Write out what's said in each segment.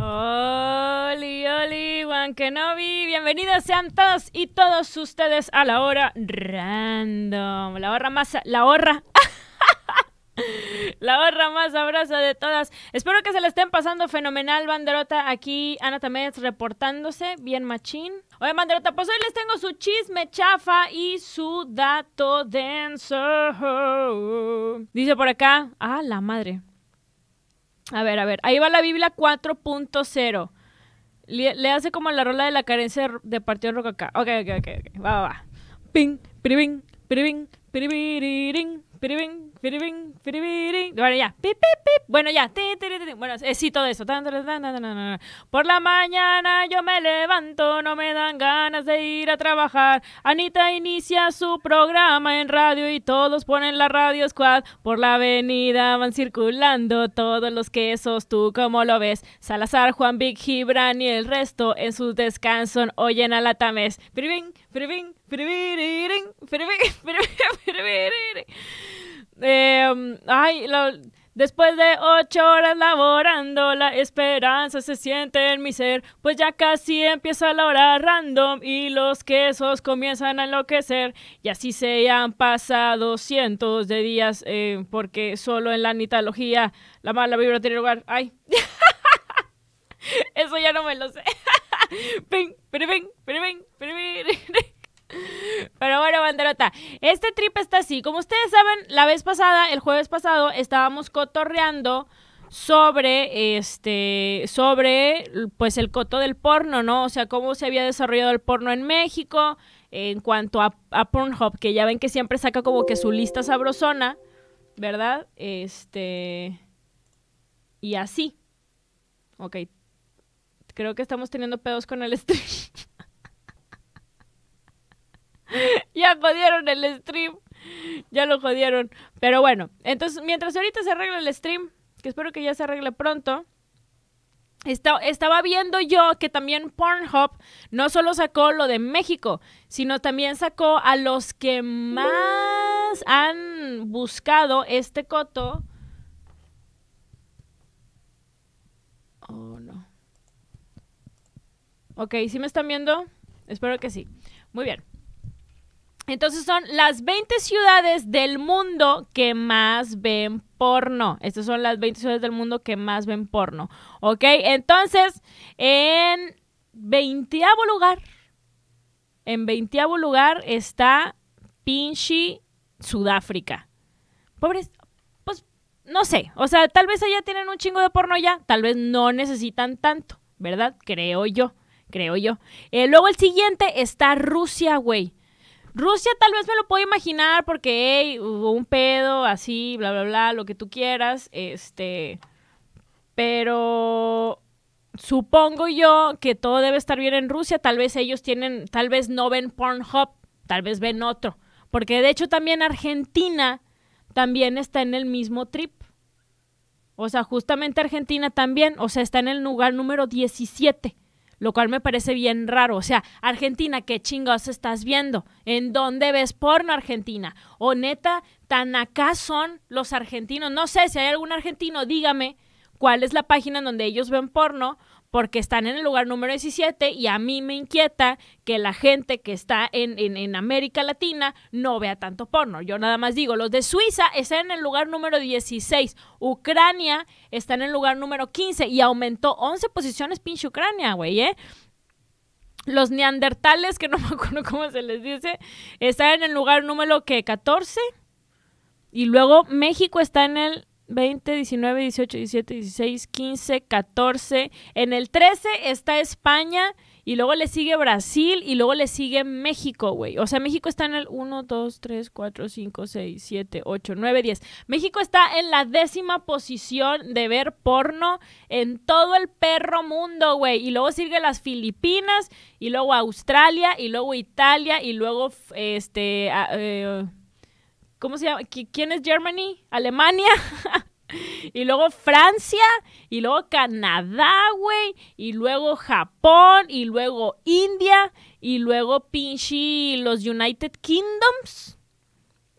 Oli, Oli, Juan Kenobi, bienvenidos sean todos y todos ustedes a la hora random, la hora más, la hora, la hora más abrazo de todas. Espero que se la estén pasando fenomenal, banderota, aquí Ana también reportándose, bien machín. Oye, banderota, pues hoy les tengo su chisme chafa y su dato denso. Dice por acá, ah, la madre, a ver, a ver, ahí va la Biblia 4.0. Le, hace como la rola de la carencia de, de Partido Roca acá. Ok, ok, ok, ok. Va, va, va. Ping, piribing, piribing, piribiriring, piribing, bueno, ya. Bueno, ya. Bueno, sí, todo eso. Por la mañana yo me levanto, no me dan ganas de ir a trabajar. Anita inicia su programa en radio y todos ponen la radio squad. Por la avenida van circulando todos los quesos, tú como lo ves. Salazar, Juan Vic, Gibran y el resto en su descanso oyen a la Tamés. Em, ay, después de ocho horas laborando, la esperanza se siente en mi ser, pues ya casi empieza la hora random y los quesos comienzan a enloquecer. Y así se han pasado cientos de días, eh, porque solo en la nitología la mala vibra tiene lugar. Ay, eso ya no me lo sé. Ven, pero ven, pero ven, pero bueno, banderota, este trip está así. Como ustedes saben, la vez pasada, el jueves pasado, estábamos cotorreando sobre este sobre pues el coto del porno, ¿no? O sea, cómo se había desarrollado el porno en México en cuanto a, Pornhub, que ya ven que siempre saca como que su lista sabrosona, ¿verdad? Este y así. Ok. Creo que estamos teniendo pedos con el stream. jodieron el stream. Ya lo jodieron. Pero bueno, entonces mientras ahorita se arregla el stream, que espero que ya se arregle pronto. estaba viendo yo que también Pornhub no solo sacó lo de México, sino también sacó a los que más han buscado este coto. Oh, no. Ok, si me están viendo? Espero que sí. Muy bien. Entonces son las 20 ciudades del mundo que más ven porno. Estas son las 20 ciudades del mundo que más ven porno. ¿Ok? Entonces, en veintiavo lugar, en veintiavo lugar está Pinchi, Sudáfrica. Pobres, pues no sé. O sea, tal vez allá tienen un chingo de porno ya. Tal vez no necesitan tanto, ¿verdad? Creo yo. Creo yo. Eh, luego el siguiente está Rusia, güey. Rusia tal vez me lo puedo imaginar porque hey, hubo un pedo, así, bla, bla, bla, lo que tú quieras. Este. Pero supongo yo que todo debe estar bien en Rusia. Tal vez ellos tienen, tal vez no ven Pornhub, tal vez ven otro. Porque de hecho también Argentina también está en el mismo trip. O sea, justamente Argentina también, o sea, está en el lugar número 17 lo cual me parece bien raro. O sea, Argentina, ¿qué chingados estás viendo? ¿En dónde ves porno Argentina? O neta, tan acá son los argentinos. No sé si hay algún argentino, dígame cuál es la página en donde ellos ven porno porque están en el lugar número 17 y a mí me inquieta que la gente que está en, América Latina no vea tanto porno. Yo nada más digo, los de Suiza están en el lugar número 16, Ucrania está en el lugar número 15 y aumentó 11 posiciones pinche Ucrania, güey, ¿eh? Los neandertales, que no me acuerdo cómo se les dice, están en el lugar número que 14. Y luego México está en el 20, 19, 18, 17, 16, 15, 14. En el 13 está España y luego le sigue Brasil y luego le sigue México, güey. O sea, México está en el 1, 2, 3, 4, 5, 6, 7, 8, 9, 10. México está en la décima posición de ver porno en todo el perro mundo, güey. Y luego sigue las Filipinas y luego Australia y luego Italia y luego este... Eh, ¿cómo se llama? ¿Quién es Germany? Alemania. y luego Francia, y luego Canadá, güey, y luego Japón, y luego India, y luego pinche los United Kingdoms.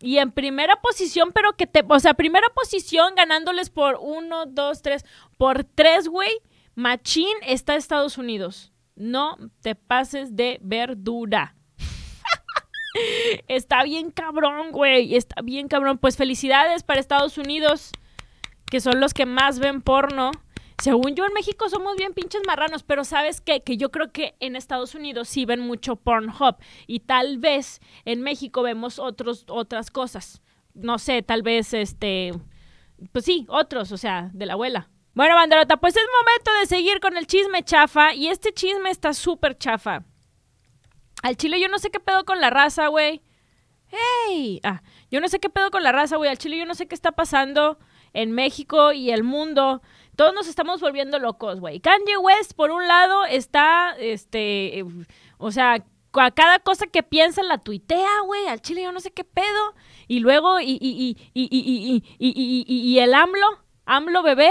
Y en primera posición, pero que te, o sea, primera posición ganándoles por uno, dos, tres, por tres, güey, machín está Estados Unidos. No te pases de verdura. Está bien cabrón, güey. Está bien cabrón. Pues felicidades para Estados Unidos, que son los que más ven porno. Según yo, en México somos bien pinches marranos, pero ¿sabes qué? Que yo creo que en Estados Unidos sí ven mucho Pornhub y tal vez en México vemos otros, otras cosas. No sé, tal vez este. Pues sí, otros, o sea, de la abuela. Bueno, banderota, pues es momento de seguir con el chisme chafa y este chisme está súper chafa. Al chile yo no sé qué pedo con la raza, güey. ¡Hey! Ah, yo no sé qué pedo con la raza, güey. Al chile yo no sé qué está pasando en México y el mundo. Todos nos estamos volviendo locos, güey. Kanye West, por un lado, está, este, o sea, a cada cosa que piensa la tuitea, güey, al chile yo no sé qué pedo. Y luego, y, y, y, el AMLO, AMLO bebé,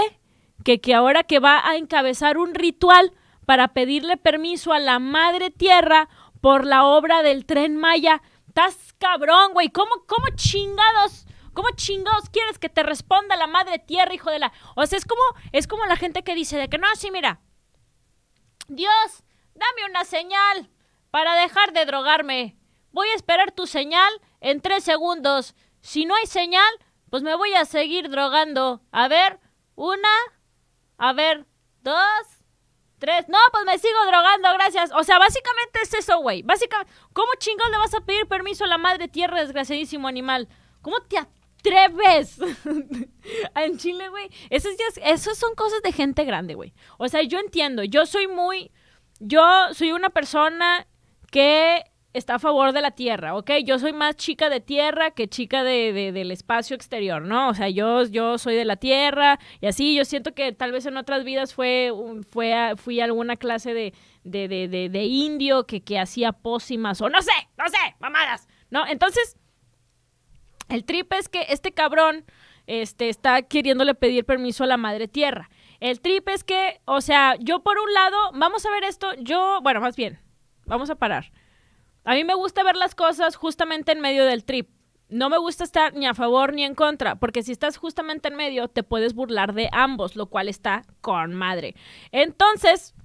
que, que ahora que va a encabezar un ritual para pedirle permiso a la madre tierra por la obra del tren Maya. Estás cabrón, güey. ¿Cómo, cómo chingados? ¿Cómo chingados quieres que te responda la madre tierra, hijo de la? O sea, es como, es como la gente que dice de que no, así mira. Dios, dame una señal para dejar de drogarme. Voy a esperar tu señal en tres segundos. Si no hay señal, pues me voy a seguir drogando. A ver, una, a ver, dos, tres. No, pues me sigo drogando, gracias. O sea, básicamente es eso, güey. Básicamente, ¿cómo chingón le vas a pedir permiso a la madre tierra, desgraciadísimo animal? ¿Cómo te atreves? en Chile, güey. esas son cosas de gente grande, güey. O sea, yo entiendo. Yo soy muy. Yo soy una persona que está a favor de la tierra, ¿ok? Yo soy más chica de tierra que chica del espacio exterior, ¿no? O sea, yo, yo soy de la tierra y así, yo siento que tal vez en otras vidas fue, fue fui alguna clase de, de indio que, hacía pócimas o no sé, no sé, mamadas, ¿no? Entonces, el trip es que este cabrón este, está queriéndole pedir permiso a la madre tierra. El trip es que, o sea, yo por un lado, vamos a ver esto, yo, bueno, más bien, vamos a parar. A mí me gusta ver las cosas justamente en medio del trip. No me gusta estar ni a favor ni en contra, porque si estás justamente en medio, te puedes burlar de ambos, lo cual está con madre. Entonces,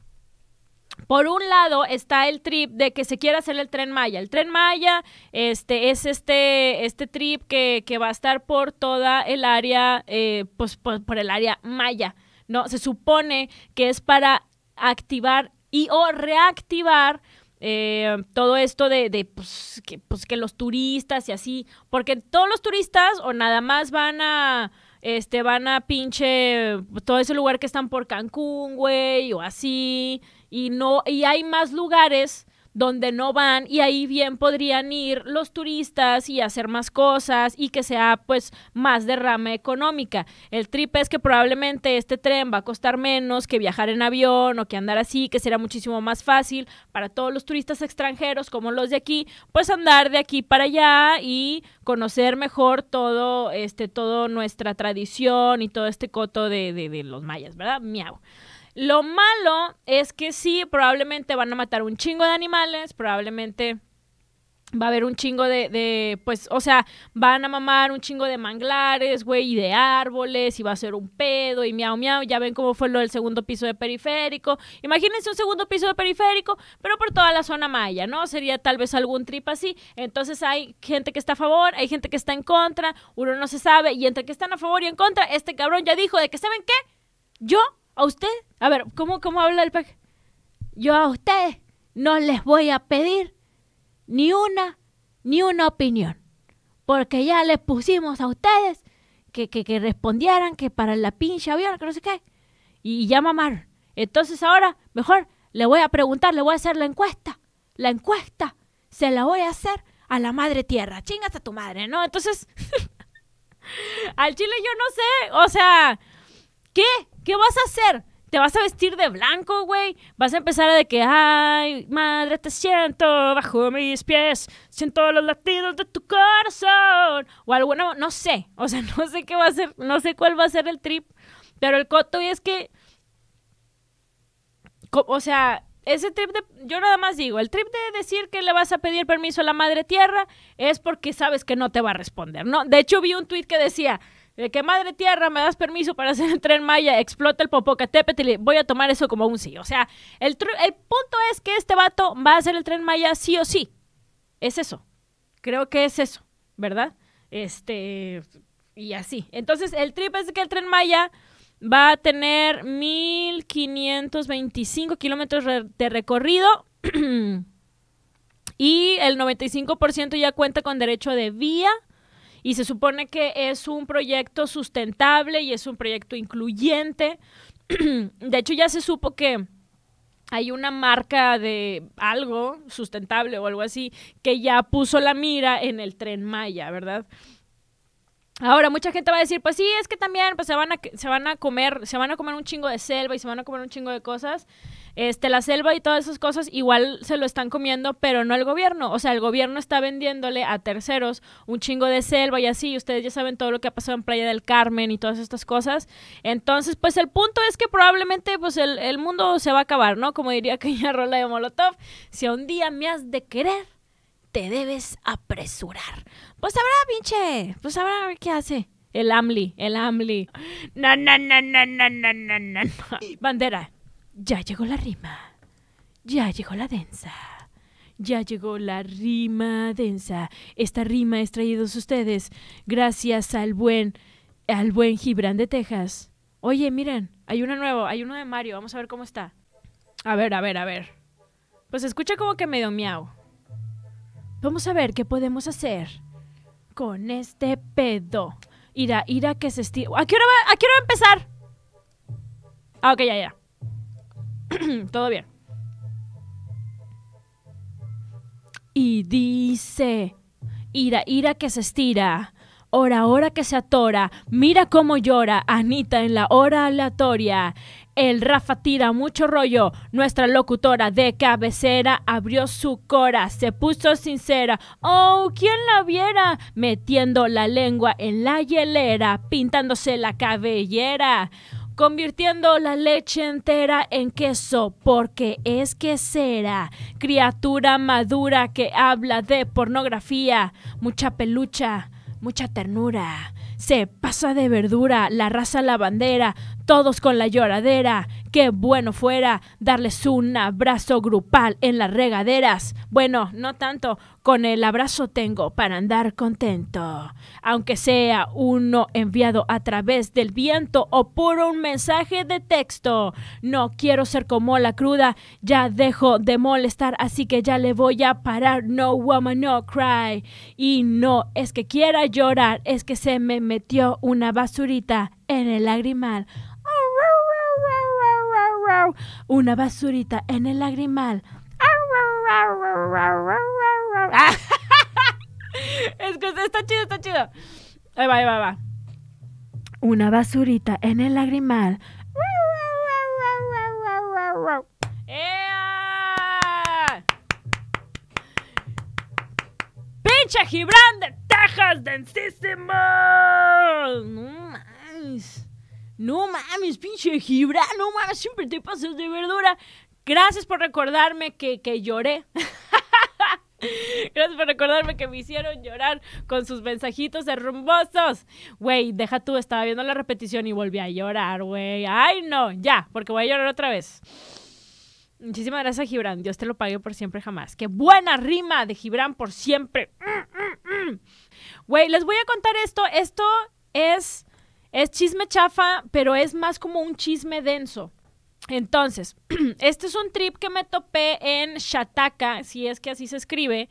por un lado está el trip de que se quiere hacer el tren Maya. El tren Maya este, es este, este trip que, va a estar por toda el área, eh, pues, por, el área Maya. ¿no? Se supone que es para activar y o reactivar eh, todo esto de, pues, que, pues, que los turistas y así, porque todos los turistas o nada más van a, este, van a pinche, todo ese lugar que están por Cancún, güey, o así, y no, y hay más lugares donde no van y ahí bien podrían ir los turistas y hacer más cosas y que sea pues más derrama económica. El trip es que probablemente este tren va a costar menos que viajar en avión o que andar así, que será muchísimo más fácil para todos los turistas extranjeros como los de aquí, pues andar de aquí para allá y conocer mejor todo este todo nuestra tradición y todo este coto de, de, de los mayas, ¿verdad? Miau. Lo malo es que sí, probablemente van a matar un chingo de animales, probablemente va a haber un chingo de, pues, o sea, van a mamar un chingo de manglares, güey, y de árboles, y va a ser un pedo, y miau, miau, ya ven cómo fue lo del segundo piso de periférico. Imagínense un segundo piso de periférico, pero por toda la zona maya, ¿no? Sería tal vez algún trip así. Entonces hay gente que está a favor, hay gente que está en contra, uno no se sabe, y entre que están a favor y en contra, este cabrón ya dijo de que, ¿saben qué? Yo ¿A usted? A ver, ¿cómo, cómo habla el paje? Yo a ustedes no les voy a pedir ni una, ni una opinión. Porque ya les pusimos a ustedes que, que, que respondieran que para la pinche avión, que no sé qué. Y ya mamaron. Entonces ahora, mejor, le voy a preguntar, le voy a hacer la encuesta. La encuesta se la voy a hacer a la madre tierra. Chingas a tu madre, ¿no? Entonces, al chile yo no sé. O sea, ¿qué? ¿Qué vas a hacer? te vas a vestir de blanco, güey. Vas a empezar a de que, ay, madre, te siento bajo mis pies. Siento los latidos de tu corazón. O alguna, no sé. O sea, no sé qué va a ser, no sé cuál va a ser el trip. Pero el coto es que, o sea, ese trip de, yo nada más digo, el trip de decir que le vas a pedir permiso a la madre tierra es porque sabes que no te va a responder, ¿no? De hecho, vi un tweet que decía, de que madre tierra, me das permiso para hacer el tren Maya, explota el Popocatépetl voy a tomar eso como un sí. O sea, el, el punto es que este vato va a hacer el tren Maya sí o sí. Es eso. Creo que es eso, ¿verdad? Este, y así. Entonces, el trip es que el tren Maya va a tener 1525 kilómetros de recorrido. y el 95% ya cuenta con derecho de vía y se supone que es un proyecto sustentable y es un proyecto incluyente. de hecho, ya se supo que hay una marca de algo sustentable o algo así que ya puso la mira en el tren Maya, ¿verdad? Ahora, mucha gente va a decir, pues sí, es que también pues, se, van a, se van a comer, se van a comer un chingo de selva y se van a comer un chingo de cosas. Este, la selva y todas esas cosas, igual se lo están comiendo, pero no el gobierno. O sea, el gobierno está vendiéndole a terceros un chingo de selva y así. Ustedes ya saben todo lo que ha pasado en Playa del Carmen y todas estas cosas. Entonces, pues el punto es que probablemente pues el, mundo se va a acabar, ¿no? Como diría aquella rola de Molotov, si un día me has de querer, te debes apresurar. Pues habrá, pinche, pues habrá ver qué hace. El AMLI, el AMLI. na na na na na na na Bandera, ya llegó la rima. Ya llegó la densa. Ya llegó la rima densa. Esta rima es traída a ustedes gracias al buen al buen Gibran de Texas. Oye, miren, hay uno nuevo, hay uno de Mario, vamos a ver cómo está. A ver, a ver, a ver. Pues escucha como que medio miau. Vamos a ver qué podemos hacer con este pedo. Ira, ira que se estira. ¿A qué hora va, a qué hora va a empezar? Ah, ok, ya, ya. Todo bien. Y dice, ira, ira que se estira, hora, hora que se atora, mira cómo llora Anita en la hora aleatoria. El Rafa tira mucho rollo, nuestra locutora de cabecera abrió su cora, se puso sincera, oh, ¿quién la viera? Metiendo la lengua en la hielera, pintándose la cabellera convirtiendo la leche entera en queso, porque es que será criatura madura que habla de pornografía, mucha pelucha, mucha ternura. Se pasa de verdura, la raza la bandera, todos con la lloradera. Qué bueno fuera darles un abrazo grupal en las regaderas. Bueno, no tanto, con el abrazo tengo para andar contento. Aunque sea uno enviado a través del viento o por un mensaje de texto. No quiero ser como la cruda, ya dejo de molestar, así que ya le voy a parar. No woman, no cry. Y no es que quiera llorar, es que se me metió una basurita en el lagrimal. Una basurita en el lagrimal. Es que está chido, está chido. Ahí va, ahí va, va. Una basurita en el lagrimal. ¡Pinche Gibran de Texas, densísimo! ¡No más! No mames, pinche Gibran, no mames, siempre te pasas de verdura. Gracias por recordarme que, que lloré. Gracias por recordarme que me hicieron llorar con sus mensajitos derrumbosos. Güey, deja tú, estaba viendo la repetición y volví a llorar, güey. Ay, no, ya, porque voy a llorar otra vez. Muchísimas gracias, Gibran. Dios te lo pague por siempre jamás. Qué buena rima de Gibran por siempre. Mm, mm, mm. Güey, les voy a contar esto. Esto es es chisme chafa, pero es más como un chisme denso. Entonces, este es un trip que me topé en Shataka, si es que así se escribe.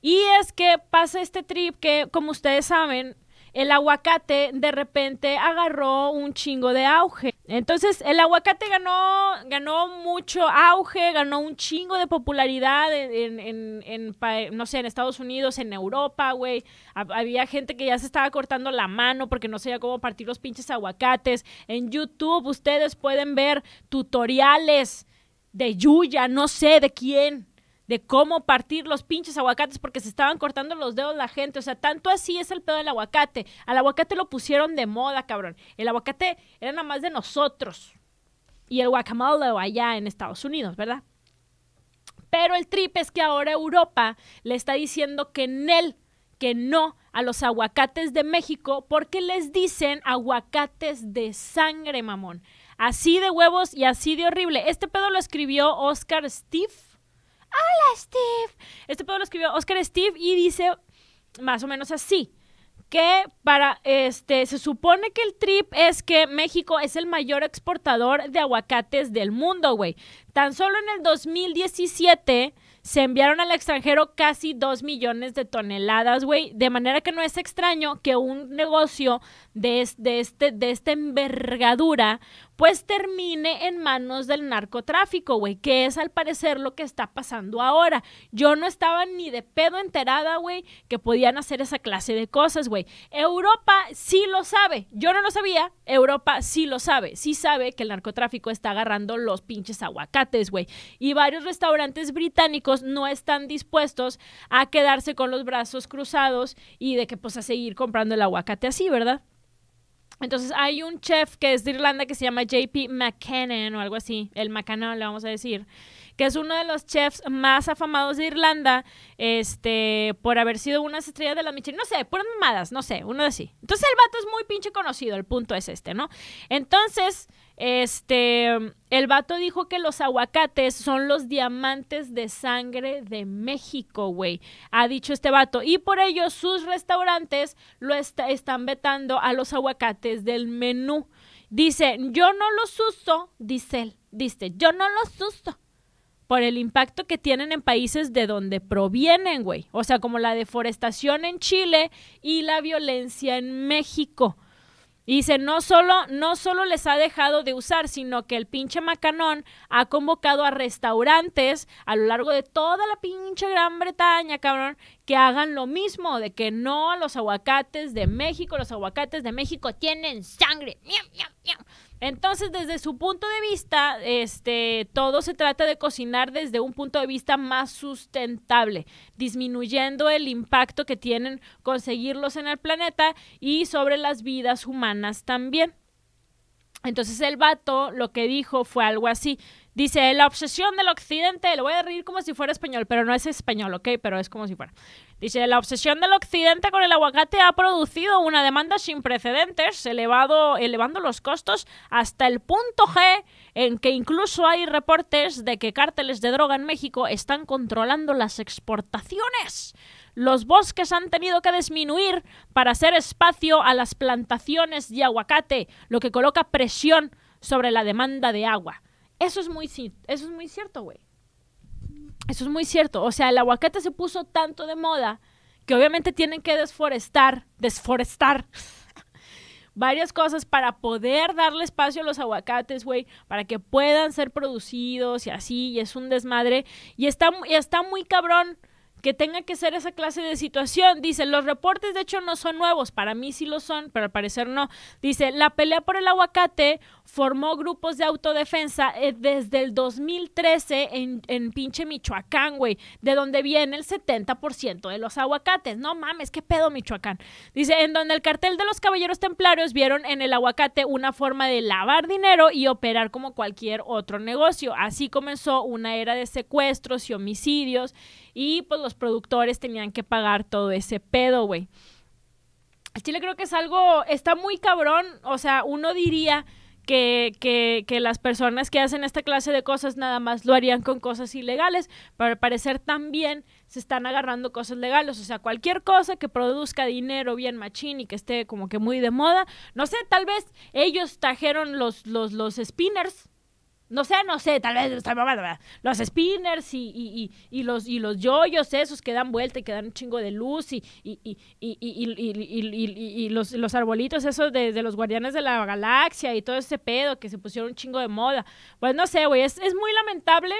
Y es que pasa este trip que, como ustedes saben, el aguacate de repente agarró un chingo de auge. Entonces, el aguacate ganó, ganó mucho auge, ganó un chingo de popularidad en, en, en, no sé, en Estados Unidos, en Europa, güey. Había gente que ya se estaba cortando la mano porque no sabía cómo partir los pinches aguacates. En YouTube ustedes pueden ver tutoriales de Yuya, no sé de quién, de cómo partir los pinches aguacates porque se estaban cortando los dedos la gente. O sea, tanto así es el pedo del aguacate. Al aguacate lo pusieron de moda, cabrón. El aguacate era nada más de nosotros. Y el guacamole allá en Estados Unidos, ¿verdad? Pero el trip es que ahora Europa le está diciendo que en él que no a los aguacates de México porque les dicen aguacates de sangre, mamón. Así de huevos y así de horrible. Este pedo lo escribió Oscar Steve hola Steve. Este pedo lo escribió Oscar Steve y dice más o menos así que para este se supone que el trip es que México es el mayor exportador de aguacates del mundo, güey. Tan solo en el 2017 se enviaron al extranjero casi dos millones de toneladas, güey. De manera que no es extraño que un negocio de, de, este, de esta envergadura pues termine en manos del narcotráfico, güey, que es al parecer lo que está pasando ahora. Yo no estaba ni de pedo enterada, güey, que podían hacer esa clase de cosas, güey. Europa sí lo sabe, yo no lo sabía, Europa sí lo sabe, sí sabe que el narcotráfico está agarrando los pinches aguacates, güey. Y varios restaurantes británicos no están dispuestos a quedarse con los brazos cruzados y de que pues a seguir comprando el aguacate así, ¿verdad? Entonces hay un chef que es de Irlanda que se llama JP McKinnon o algo así, el McKinnon, le vamos a decir, que es uno de los chefs más afamados de Irlanda, este, por haber sido una estrella de la Michelin, no sé, por mamadas, no sé, uno de así. Entonces el vato es muy pinche conocido, el punto es este, ¿no? Entonces, este, el vato dijo que los aguacates son los diamantes de sangre de México, güey. Ha dicho este vato. Y por ello sus restaurantes lo están vetando a los aguacates del menú. Dice, yo no los uso, dice él. Dice, yo no los uso por el impacto que tienen en países de donde provienen, güey. O sea, como la deforestación en Chile y la violencia en México. Y dice, no solo, no solo les ha dejado de usar, sino que el pinche macanón ha convocado a restaurantes a lo largo de toda la pinche Gran Bretaña, cabrón, que hagan lo mismo, de que no los aguacates de México, los aguacates de México tienen sangre. ¡Miam, entonces, desde su punto de vista, este, todo se trata de cocinar desde un punto de vista más sustentable, disminuyendo el impacto que tienen conseguirlos en el planeta y sobre las vidas humanas también. Entonces el vato lo que dijo fue algo así. Dice, la obsesión del occidente, lo voy a reír como si fuera español, pero no es español, ¿ok? Pero es como si fuera. Dice, la obsesión del occidente con el aguacate ha producido una demanda sin precedentes, elevado, elevando los costos hasta el punto G en que incluso hay reportes de que cárteles de droga en México están controlando las exportaciones. Los bosques han tenido que disminuir para hacer espacio a las plantaciones de aguacate, lo que coloca presión sobre la demanda de agua. Eso es muy, eso es muy cierto, güey. Eso es muy cierto. O sea, el aguacate se puso tanto de moda que obviamente tienen que desforestar, desforestar varias cosas para poder darle espacio a los aguacates, güey, para que puedan ser producidos y así, y es un desmadre. Y está, y está muy cabrón que tenga que ser esa clase de situación. Dice, los reportes de hecho no son nuevos, para mí sí lo son, pero al parecer no. Dice, la pelea por el aguacate formó grupos de autodefensa eh, desde el 2013 en, en pinche Michoacán, güey, de donde viene el 70% de los aguacates. No mames, qué pedo Michoacán. Dice, en donde el cartel de los caballeros templarios vieron en el aguacate una forma de lavar dinero y operar como cualquier otro negocio. Así comenzó una era de secuestros y homicidios y pues los productores tenían que pagar todo ese pedo, güey. chile creo que es algo, está muy cabrón, o sea, uno diría que, que, que, las personas que hacen esta clase de cosas nada más lo harían con cosas ilegales, pero al parecer también se están agarrando cosas legales, o sea, cualquier cosa que produzca dinero bien machín y que esté como que muy de moda, no sé, tal vez ellos trajeron los, los, los spinners, no sé, no sé, tal vez los spinners y, los y los yoyos esos que dan vuelta y que dan un chingo de luz y, los, arbolitos esos de, los guardianes de la galaxia y todo ese pedo que se pusieron un chingo de moda. Pues no sé, güey, es, es muy lamentable.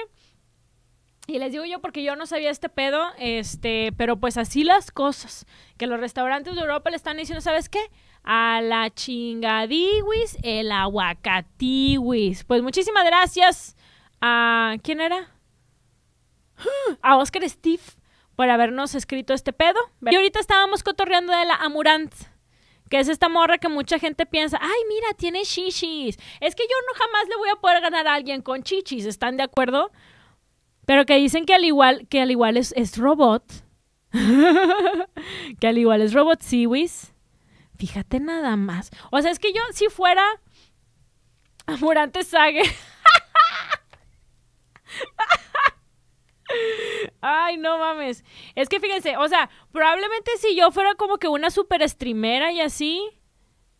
Y les digo yo porque yo no sabía este pedo, este, pero pues así las cosas, que los restaurantes de Europa le están diciendo, ¿sabes qué? a la chingadiwis, el aguacatiwis. Pues muchísimas gracias a... ¿Quién era? A Oscar Steve por habernos escrito este pedo. Y ahorita estábamos cotorreando de la Amurant que es esta morra que mucha gente piensa, ay, mira, tiene chichis. Es que yo no jamás le voy a poder ganar a alguien con chichis, ¿están de acuerdo? Pero que dicen que al igual, que al igual es, es robot. que al igual es robot siwis. Fíjate nada más. O sea, es que yo, si fuera Amurante Sage. Ay, no mames. Es que fíjense, o sea, probablemente si yo fuera como que una super streamera y así,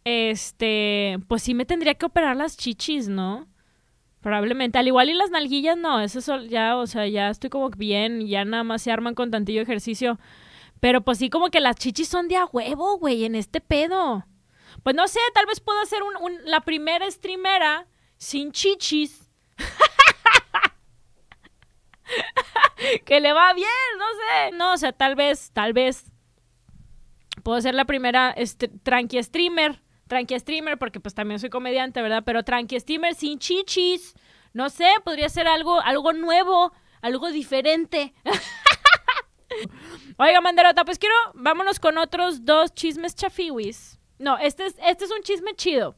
este, pues sí me tendría que operar las chichis, ¿no? Probablemente, al igual y las nalguillas no, eso ya, o sea, ya estoy como bien, ya nada más se arman con tantillo ejercicio, pero pues sí, como que las chichis son de a huevo, güey, en este pedo. Pues no sé, tal vez puedo ser la primera streamera sin chichis. que le va bien, no sé. No, o sea, tal vez, tal vez puedo ser la primera este, tranqui streamer. Tranqui streamer, porque pues también soy comediante, ¿verdad? Pero tranqui streamer sin chichis. No sé, podría ser algo, algo nuevo, algo diferente. Oiga, Manderota, pues quiero, vámonos con otros dos chismes chafiwis. No, este es, este es un chisme chido.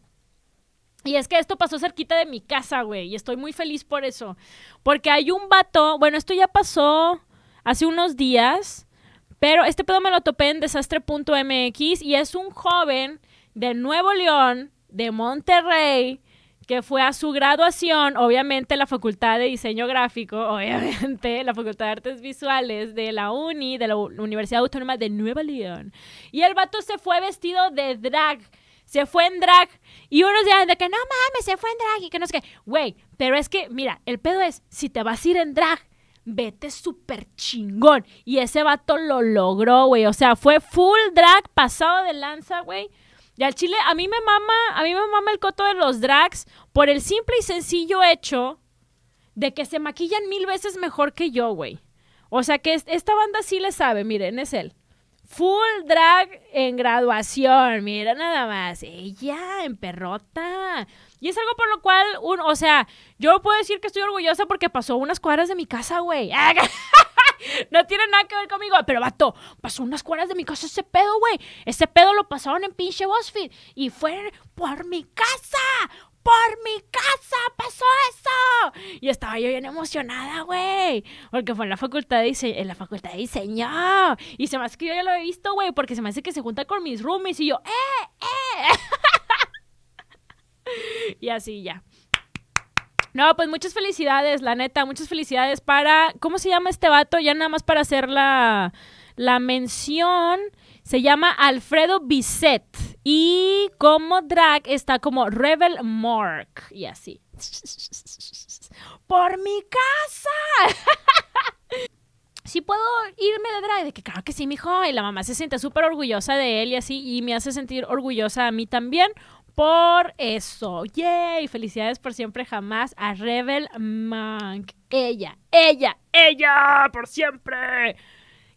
Y es que esto pasó cerquita de mi casa, güey, y estoy muy feliz por eso. Porque hay un vato, bueno, esto ya pasó hace unos días, pero este pedo me lo topé en desastre.mx y es un joven de Nuevo León, de Monterrey, que fue a su graduación, obviamente la Facultad de Diseño Gráfico, obviamente la Facultad de Artes Visuales de la UNI, de la Universidad Autónoma de Nueva León. Y el vato se fue vestido de drag, se fue en drag. Y unos dirán de que no mames, se fue en drag y que no sé qué. Güey, pero es que, mira, el pedo es, si te vas a ir en drag, vete súper chingón. Y ese vato lo logró, güey. O sea, fue full drag pasado de lanza, güey y al chile, a mí me mama, a mí me mama el coto de los drags por el simple y sencillo hecho de que se maquillan mil veces mejor que yo, güey. O sea que esta banda sí le sabe, miren, es él. Full drag en graduación, mira nada más. Ella, en perrota. Y es algo por lo cual, un, o sea, yo puedo decir que estoy orgullosa porque pasó unas cuadras de mi casa, güey. no tiene nada que ver conmigo. Pero vato, pasó unas cuadras de mi casa ese pedo, güey. Ese pedo lo pasaron en pinche BuzzFeed. Y fue por mi casa. Por mi casa pasó eso. Y estaba yo bien emocionada, güey. Porque fue en la facultad de diseño. En la facultad de diseño. Y se me hace que yo ya lo he visto, güey. Porque se me hace que se junta con mis roomies. Y yo, ¡eh, eh! y así ya. No, pues muchas felicidades, la neta, muchas felicidades para. ¿Cómo se llama este vato? Ya nada más para hacer la, mención. Se llama Alfredo Bisset. Y como drag está como Rebel Mark. Y así. ¡Por mi casa! si puedo irme de drag, de que claro que sí, mijo. Y la mamá se siente súper orgullosa de él y así, y me hace sentir orgullosa a mí también, por eso. ¡Yay! Felicidades por siempre jamás a Rebel Monk. Ella, ella, ella, por siempre.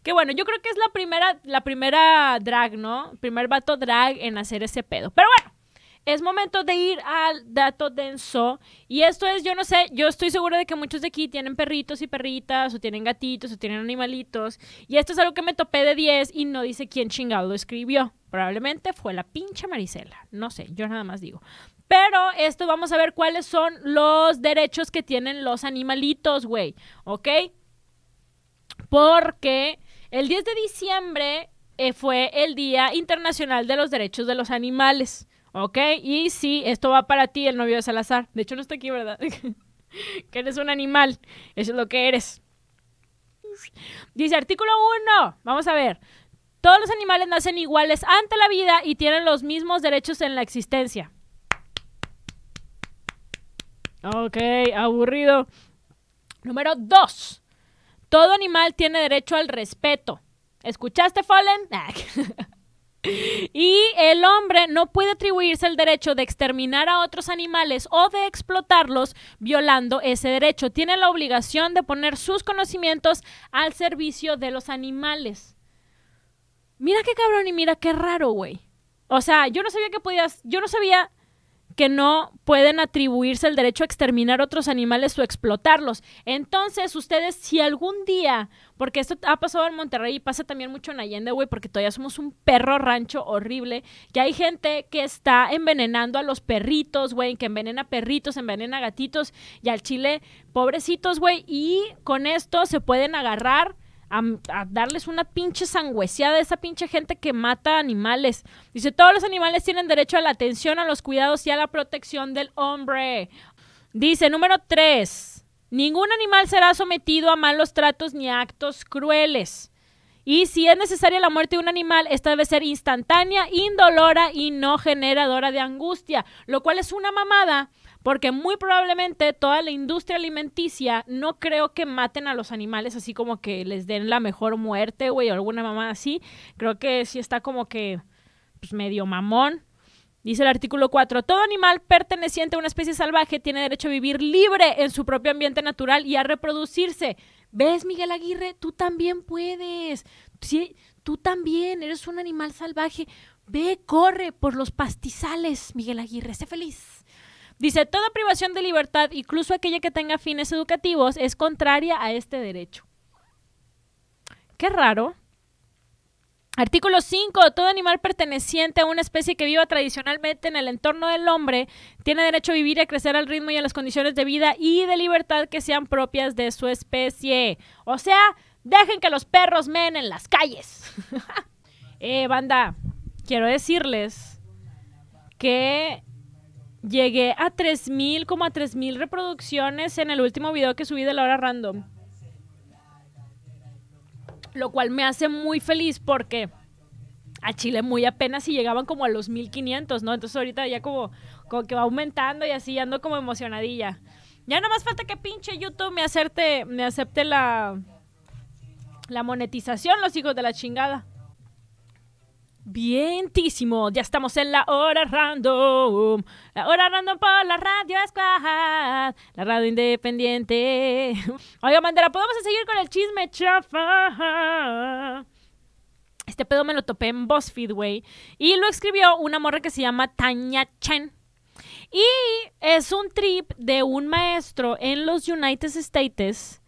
Que bueno, yo creo que es la primera, la primera drag, ¿no? Primer vato drag en hacer ese pedo. Pero bueno, es momento de ir al dato denso. Y esto es, yo no sé, yo estoy segura de que muchos de aquí tienen perritos y perritas, o tienen gatitos, o tienen animalitos. Y esto es algo que me topé de 10 y no dice quién chingado lo escribió. Probablemente fue la pinche Marisela. No sé, yo nada más digo. Pero esto vamos a ver cuáles son los derechos que tienen los animalitos, güey. ¿Ok? Porque el 10 de diciembre eh, fue el Día Internacional de los Derechos de los Animales. ¿Ok? Y sí, esto va para ti, el novio de Salazar. De hecho, no está aquí, ¿verdad? que eres un animal. Eso es lo que eres. Dice artículo 1. Vamos a ver. Todos los animales nacen iguales ante la vida y tienen los mismos derechos en la existencia. Ok, aburrido. Número 2. Todo animal tiene derecho al respeto. ¿Escuchaste, Fallen? Ah. Y el hombre no puede atribuirse el derecho de exterminar a otros animales o de explotarlos violando ese derecho. Tiene la obligación de poner sus conocimientos al servicio de los animales. Mira qué cabrón y mira qué raro, güey. O sea, yo no sabía que podías, yo no sabía que no pueden atribuirse el derecho a exterminar otros animales o explotarlos. Entonces, ustedes, si algún día, porque esto ha pasado en Monterrey y pasa también mucho en Allende, güey, porque todavía somos un perro rancho horrible, que hay gente que está envenenando a los perritos, güey, que envenena perritos, envenena gatitos y al chile, pobrecitos, güey, y con esto se pueden agarrar a, darles una pinche sangüeseada a esa pinche gente que mata animales. Dice, todos los animales tienen derecho a la atención, a los cuidados y a la protección del hombre. Dice, número tres ningún animal será sometido a malos tratos ni a actos crueles. Y si es necesaria la muerte de un animal, esta debe ser instantánea, indolora y no generadora de angustia, lo cual es una mamada porque muy probablemente toda la industria alimenticia no creo que maten a los animales así como que les den la mejor muerte, güey, o alguna mamada así. Creo que sí está como que pues, medio mamón. Dice el artículo 4, todo animal perteneciente a una especie salvaje tiene derecho a vivir libre en su propio ambiente natural y a reproducirse ¿Ves, Miguel Aguirre? Tú también puedes. tú también eres un animal salvaje. Ve, corre por los pastizales, Miguel Aguirre. Sé feliz. Dice, toda privación de libertad, incluso aquella que tenga fines educativos, es contraria a este derecho. Qué raro. Artículo 5. Todo animal perteneciente a una especie que viva tradicionalmente en el entorno del hombre tiene derecho a vivir y a crecer al ritmo y a las condiciones de vida y de libertad que sean propias de su especie. O sea, dejen que los perros meen en las calles. eh, banda, quiero decirles que llegué a 3.000, como a 3.000 reproducciones en el último video que subí de la hora random lo cual me hace muy feliz porque a Chile muy apenas si llegaban como a los 1500, ¿no? Entonces ahorita ya como, como que va aumentando y así ando como emocionadilla. Ya no más falta que pinche YouTube me acepte, me acepte la, la monetización, los hijos de la chingada. ¡Bientísimo! ya estamos en la hora random. La hora random por la radio Squad, la radio independiente. Oiga, Mandela, ¿podemos seguir con el chisme chafa? Este pedo me lo topé en BuzzFeed, güey. Y lo escribió una morra que se llama Tanya Chen. Y es un trip de un maestro en los United States.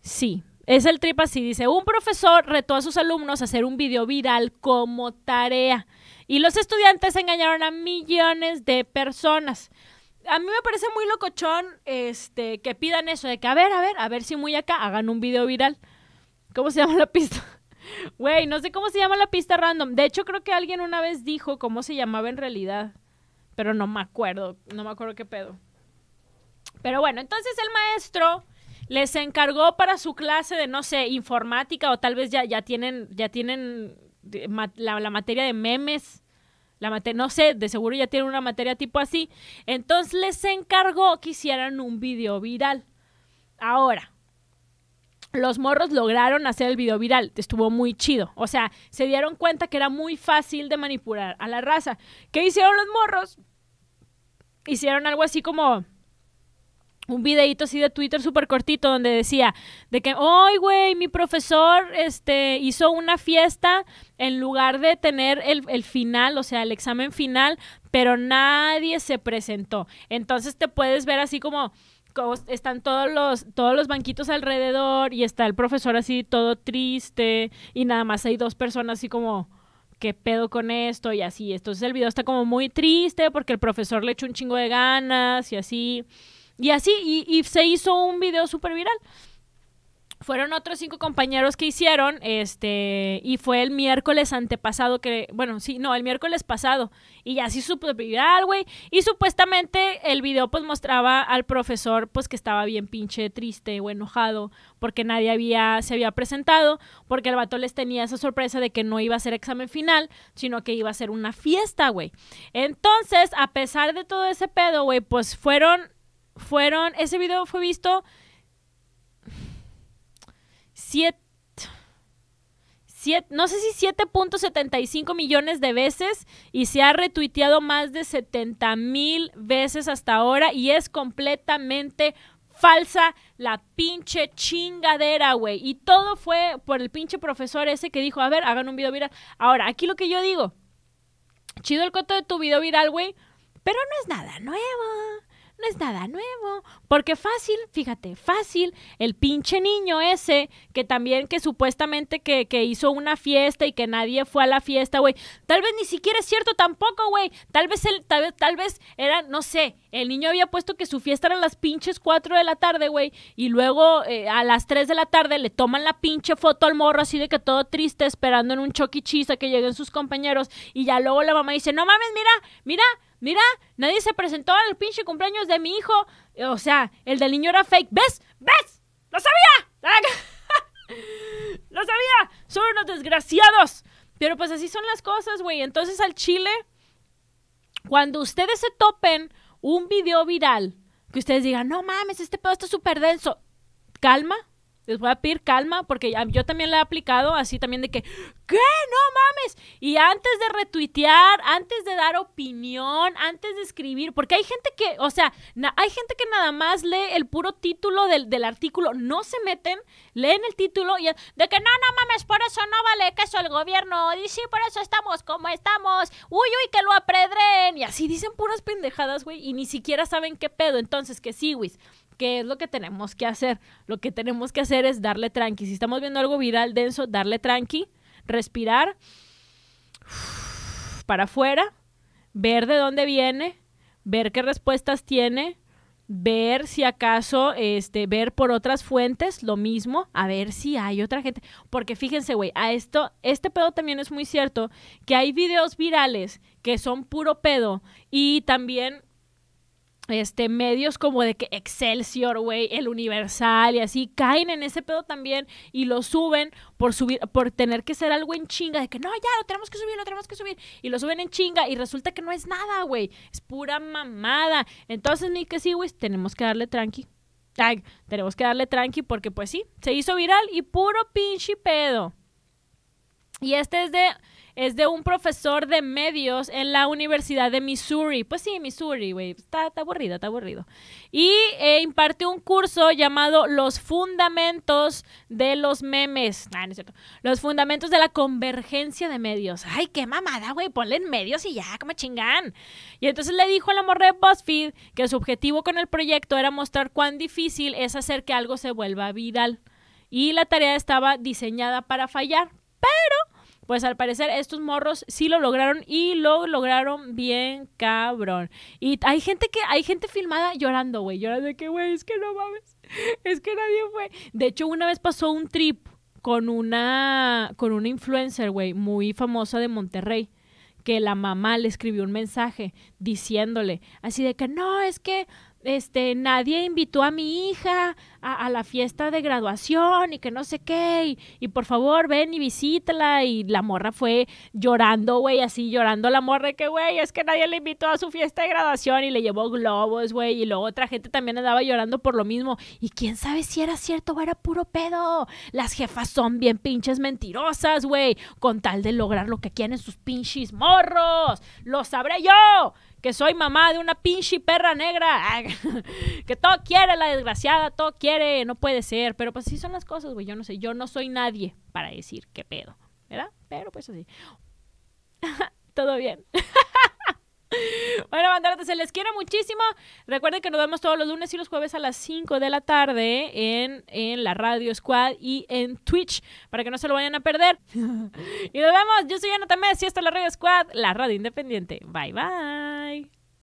Sí, es el trip así, dice, un profesor retó a sus alumnos a hacer un video viral como tarea y los estudiantes engañaron a millones de personas. A mí me parece muy locochón este, que pidan eso, de que a ver, a ver, a ver si muy acá hagan un video viral. ¿Cómo se llama la pista? Güey, no sé cómo se llama la pista random. De hecho, creo que alguien una vez dijo cómo se llamaba en realidad. Pero no me acuerdo, no me acuerdo qué pedo. Pero bueno, entonces el maestro les encargó para su clase de, no sé, informática o tal vez ya, ya tienen, ya tienen la, materia de memes. La no sé, de seguro ya tienen una materia tipo así. Entonces les encargó que hicieran un video viral. Ahora, los morros lograron hacer el video viral, estuvo muy chido. O sea, se dieron cuenta que era muy fácil de manipular a la raza. ¿Qué hicieron los morros? Hicieron algo así como un videito así de Twitter súper cortito donde decía de que, ¡Ay, güey, mi profesor este, hizo una fiesta en lugar de tener el, final, o sea, el examen final, pero nadie se presentó. Entonces te puedes ver así como, están todos los, todos los banquitos alrededor y está el profesor así todo triste y nada más hay dos personas así como qué pedo con esto y así. Entonces el video está como muy triste porque el profesor le echó un chingo de ganas y así. Y así, y, se hizo un video súper viral. Fueron otros cinco compañeros que hicieron, este, y fue el miércoles antepasado que, bueno, sí, no, el miércoles pasado, y ya sí súper viral, güey, y supuestamente el video, pues, mostraba al profesor, pues, que estaba bien pinche triste o enojado, porque nadie había, se había presentado, porque el vato les tenía esa sorpresa de que no iba a ser examen final, sino que iba a ser una fiesta, güey. Entonces, a pesar de todo ese pedo, güey, pues, fueron fueron, ese video fue visto 7, no sé si 7.75 millones de veces y se ha retuiteado más de 70 mil veces hasta ahora y es completamente falsa la pinche chingadera, güey. Y todo fue por el pinche profesor ese que dijo, a ver, hagan un video viral. Ahora, aquí lo que yo digo, chido el coto de tu video viral, güey, pero no es nada nuevo no es nada nuevo. Porque fácil, fíjate, fácil, el pinche niño ese que también que supuestamente que, que hizo una fiesta y que nadie fue a la fiesta, güey. Tal vez ni siquiera es cierto tampoco, güey. Tal vez él, tal, tal vez era, no sé, el niño había puesto que su fiesta era las pinches 4 de la tarde, güey. Y luego eh, a las 3 de la tarde le toman la pinche foto al morro así de que todo triste, esperando en un choquichiza e. que lleguen sus compañeros. Y ya luego la mamá dice, no mames, mira, mira, mira, nadie se presentó al pinche cumpleaños de mi hijo. O sea, el del niño era fake. ¿Ves? ¿Ves? ¡Lo sabía! ¡Lo sabía! Son unos desgraciados. Pero pues así son las cosas, güey. Entonces al chile, cuando ustedes se topen un video viral, que ustedes digan, no mames, este pedo está súper denso. Calma, les voy a pedir calma porque yo también la he aplicado así también de que, ¿qué? No mames. Y antes de retuitear, antes de dar opinión, antes de escribir, porque hay gente que, o sea, hay gente que nada más lee el puro título del, artículo, no se meten, leen el título y de que no, no mames, por eso no vale que eso el gobierno, y sí, por eso estamos como estamos, uy, uy, que lo apredren, y así dicen puras pendejadas, güey, y ni siquiera saben qué pedo, entonces que sí, güey, ¿Qué es lo que tenemos que hacer? Lo que tenemos que hacer es darle tranqui. Si estamos viendo algo viral denso, darle tranqui, respirar para afuera, ver de dónde viene, ver qué respuestas tiene, ver si acaso, este, ver por otras fuentes lo mismo, a ver si hay otra gente. Porque fíjense, güey, a esto, este pedo también es muy cierto, que hay videos virales que son puro pedo y también este, medios como de que Excelsior, güey, El Universal y así, caen en ese pedo también y lo suben por subir, por tener que ser algo en chinga, de que no, ya, lo tenemos que subir, lo tenemos que subir, y lo suben en chinga y resulta que no es nada, güey, es pura mamada. Entonces, ni que sí, güey, tenemos que darle tranqui. tenemos que darle tranqui porque pues sí, se hizo viral y puro pinche pedo. Y este es de es de un profesor de medios en la Universidad de Missouri. Pues sí, Missouri, güey. Está, está aburrido, está aburrido. Y eh, impartió un curso llamado Los Fundamentos de los Memes. Ah, no es cierto. Los Fundamentos de la Convergencia de Medios. Ay, qué mamada, güey. Ponle en medios y ya, como chingán. Y entonces le dijo a la morra de BuzzFeed que su objetivo con el proyecto era mostrar cuán difícil es hacer que algo se vuelva viral. Y la tarea estaba diseñada para fallar, pero pues al parecer estos morros sí lo lograron y lo lograron bien cabrón. Y hay gente que hay gente filmada llorando, güey, llorando de que güey, es que no mames. Es que nadie fue. De hecho, una vez pasó un trip con una con una influencer, güey, muy famosa de Monterrey que la mamá le escribió un mensaje diciéndole así de que no, es que este, nadie invitó a mi hija a, la fiesta de graduación y que no sé qué, y, por favor ven y visítala. Y la morra fue llorando, güey, así llorando la morra, que güey, es que nadie le invitó a su fiesta de graduación y le llevó globos, güey, y luego otra gente también andaba llorando por lo mismo. Y quién sabe si era cierto o era puro pedo. Las jefas son bien pinches mentirosas, güey, con tal de lograr lo que quieren sus pinches morros. Lo sabré yo que soy mamá de una pinche perra negra, que todo quiere la desgraciada, todo quiere, no puede ser, pero pues así son las cosas, güey, yo no sé, yo no soy nadie para decir qué pedo, ¿verdad? Pero pues así. Todo bien. Bueno, banderas, se les quiero muchísimo. Recuerden que nos vemos todos los lunes y los jueves a las 5 de la tarde en, la Radio Squad y en Twitch para que no se lo vayan a perder. y nos vemos. Yo soy Ana Tamés y esta es la Radio Squad, la radio independiente. Bye, bye.